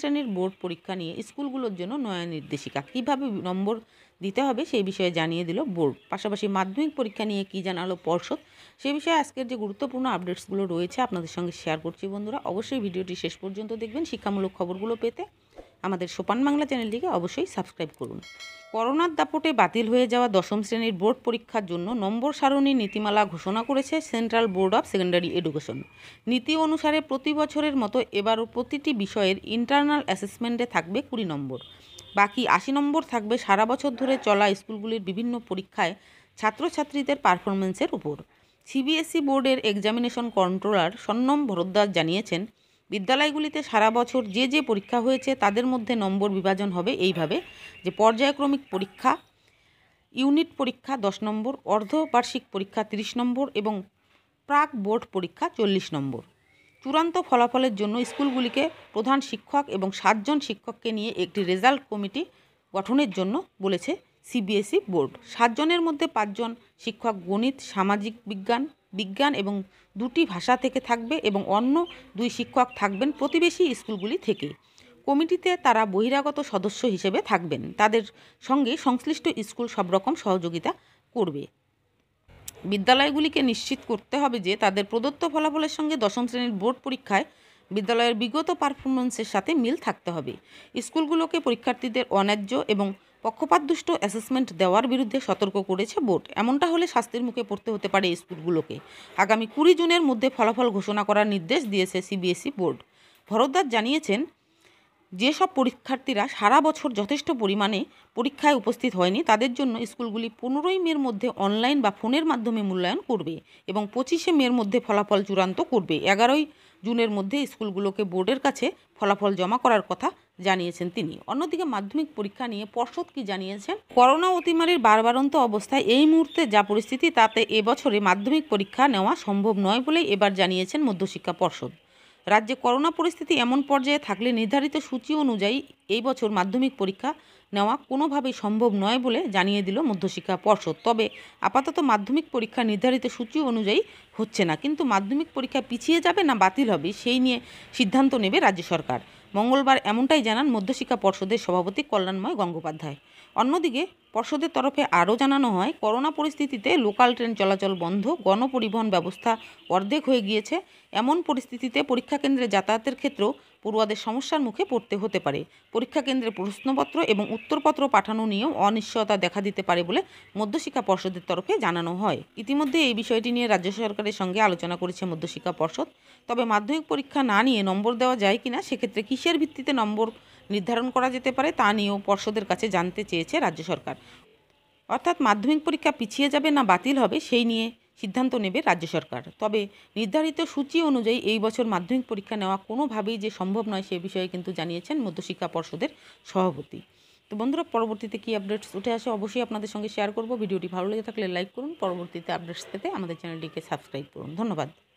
শ্রেণীর বোর্ড পরীক্ষা নিয়ে স্কুলগুলোর জন্য নয়া নির্দেশিকা কীভাবে নম্বর দিতে হবে সেই বিষয়ে জানিয়ে দিল বোর্ড পাশাপাশি মাধ্যমিক পরীক্ষা নিয়ে কি জানালো পর্ষদ সেই বিষয়ে আজকের যে গুরুত্বপূর্ণ আপডেটসগুলো রয়েছে আপনাদের সঙ্গে শেয়ার করছি বন্ধুরা অবশ্যই ভিডিওটি শেষ পর্যন্ত দেখবেন শিক্ষামূলক খবরগুলো পেতে আমাদের সোপান বাংলা চ্যানেলটিকে অবশ্যই সাবস্ক্রাইব করুন করোনার দাপটে বাতিল হয়ে যাওয়া দশম শ্রেণীর বোর্ড পরীক্ষার জন্য নম্বর সারণী নীতিমালা ঘোষণা করেছে Central Board of Secondary Education নীতি অনুসারে প্রতি বছরের মতো এবারও প্রতিটি বিষয়ের ইন্টারনাল অ্যাসেসমেন্টে থাকবে কুড়ি নম্বর বাকি আশি নম্বর থাকবে সারা বছর ধরে চলা স্কুলগুলির বিভিন্ন পরীক্ষায় ছাত্রছাত্রীদের পারফরমেন্সের উপর সিবিএসই বোর্ডের এক্সামিনেশন কন্ট্রোলার সন্নম ভরদ্বাস জানিয়েছেন বিদ্যালয়গুলিতে সারা বছর যে যে পরীক্ষা হয়েছে তাদের মধ্যে নম্বর বিভাজন হবে এইভাবে যে পর্যায়ক্রমিক পরীক্ষা ইউনিট পরীক্ষা দশ নম্বর অর্ধবার্ষিক পরীক্ষা ৩০ নম্বর এবং প্রাক বোর্ড পরীক্ষা চল্লিশ নম্বর চূড়ান্ত ফলাফলের জন্য স্কুলগুলিকে প্রধান শিক্ষক এবং সাতজন শিক্ষককে নিয়ে একটি রেজাল্ট কমিটি গঠনের জন্য বলেছে সিবিএসই বোর্ড সাতজনের মধ্যে পাঁচজন শিক্ষক গণিত সামাজিক বিজ্ঞান বিজ্ঞান এবং দুটি ভাষা থেকে থাকবে এবং অন্য দুই শিক্ষক থাকবেন প্রতিবেশী স্কুলগুলি থেকে কমিটিতে তারা বহিরাগত সদস্য হিসেবে থাকবেন তাদের সঙ্গে সংশ্লিষ্ট স্কুল সব রকম সহযোগিতা করবে বিদ্যালয়গুলিকে নিশ্চিত করতে হবে যে তাদের প্রদত্ত ফলাফলের সঙ্গে দশম শ্রেণীর বোর্ড পরীক্ষায় বিদ্যালয়ের বিগত পারফরমেন্সের সাথে মিল থাকতে হবে স্কুলগুলোকে পরীক্ষার্থীদের অন্যায্য এবং পক্ষপাতদুষ্ট অ্যাসেসমেন্ট দেওয়ার বিরুদ্ধে সতর্ক করেছে বোর্ড এমনটা হলে শাস্তির মুখে পড়তে হতে পারে স্কুলগুলোকে আগামী কুড়ি জুনের মধ্যে ফলাফল ঘোষণা করার নির্দেশ দিয়েছে সিবিএসই বোর্ড ভরদ্দার জানিয়েছেন যেসব পরীক্ষার্থীরা সারা বছর যথেষ্ট পরিমাণে পরীক্ষায় উপস্থিত হয়নি তাদের জন্য স্কুলগুলি পনেরোই মের মধ্যে অনলাইন বা ফোনের মাধ্যমে মূল্যায়ন করবে এবং পঁচিশে মের মধ্যে ফলাফল চূড়ান্ত করবে এগারোই জুনের মধ্যে স্কুলগুলোকে বোর্ডের কাছে ফলাফল জমা করার কথা জানিয়েছেন তিনি অন্যদিকে মাধ্যমিক পরীক্ষা নিয়ে পর্ষদ কি জানিয়েছেন করোনা অতিমারির বারবারন্ত অবস্থায় এই মুহূর্তে যা পরিস্থিতি তাতে এবছরে মাধ্যমিক পরীক্ষা নেওয়া সম্ভব নয় বলেই এবার জানিয়েছেন মধ্যশিক্ষা পর্ষদ রাজ্যে করোনা পরিস্থিতি এমন পর্যায়ে থাকলে নির্ধারিত সূচি অনুযায়ী এই বছর মাধ্যমিক পরীক্ষা নেওয়া কোনোভাবেই সম্ভব নয় বলে জানিয়ে দিল মধ্যশিক্ষা পর্ষদ তবে আপাতত মাধ্যমিক পরীক্ষা নির্ধারিত সূচি অনুযায়ী হচ্ছে না কিন্তু মাধ্যমিক পরীক্ষা পিছিয়ে যাবে না বাতিল হবে সেই নিয়ে সিদ্ধান্ত নেবে রাজ্য সরকার মঙ্গলবার এমনটাই জানান মধ্যশিক্ষা পর্ষদের সভাপতি কল্যাণময় গঙ্গোপাধ্যায় অন্যদিকে পর্ষদের তরফে আরও জানানো হয় করোনা পরিস্থিতিতে লোকাল ট্রেন চলাচল বন্ধ গণপরিবহন ব্যবস্থা অর্ধেক হয়ে গিয়েছে এমন পরিস্থিতিতে পরীক্ষা কেন্দ্রে যাতায়াতের ক্ষেত্রেও পড়ুয়াদের সমস্যার মুখে পড়তে হতে পারে পরীক্ষা কেন্দ্রে প্রশ্নপত্র এবং উত্তরপত্র পাঠানো নিয়েও অনিশ্চয়তা দেখা দিতে পারে বলে মধ্যশিক্ষা পর্ষদের তরফে জানানো হয় ইতিমধ্যে এই বিষয়টি নিয়ে রাজ্য সরকারের সঙ্গে আলোচনা করেছে মধ্যশিক্ষা পর্ষদ তবে মাধ্যমিক পরীক্ষা না নিয়ে নম্বর দেওয়া যায় কিনা সেক্ষেত্রে কিসের ভিত্তিতে নম্বর নির্ধারণ করা যেতে পারে তা নিয়েও পর্ষদের কাছে জানতে চেয়েছে রাজ্য সরকার অর্থাৎ মাধ্যমিক পরীক্ষা পিছিয়ে যাবে না বাতিল হবে সেই নিয়ে সিদ্ধান্ত নেবে রাজ্য সরকার তবে নির্ধারিত সূচি অনুযায়ী এই বছর মাধ্যমিক পরীক্ষা নেওয়া কোনোভাবেই যে সম্ভব নয় সে বিষয়ে কিন্তু জানিয়েছেন মধ্যশিক্ষা পর্ষদের সভাপতি তো বন্ধুরা পরবর্তীতে কী আপডেটস উঠে আসে অবশ্যই আপনাদের সঙ্গে শেয়ার করব ভিডিওটি ভালো লেগে থাকলে লাইক করুন পরবর্তীতে আপডেটস পেতে আমাদের চ্যানেলটিকে সাবস্ক্রাইব করুন ধন্যবাদ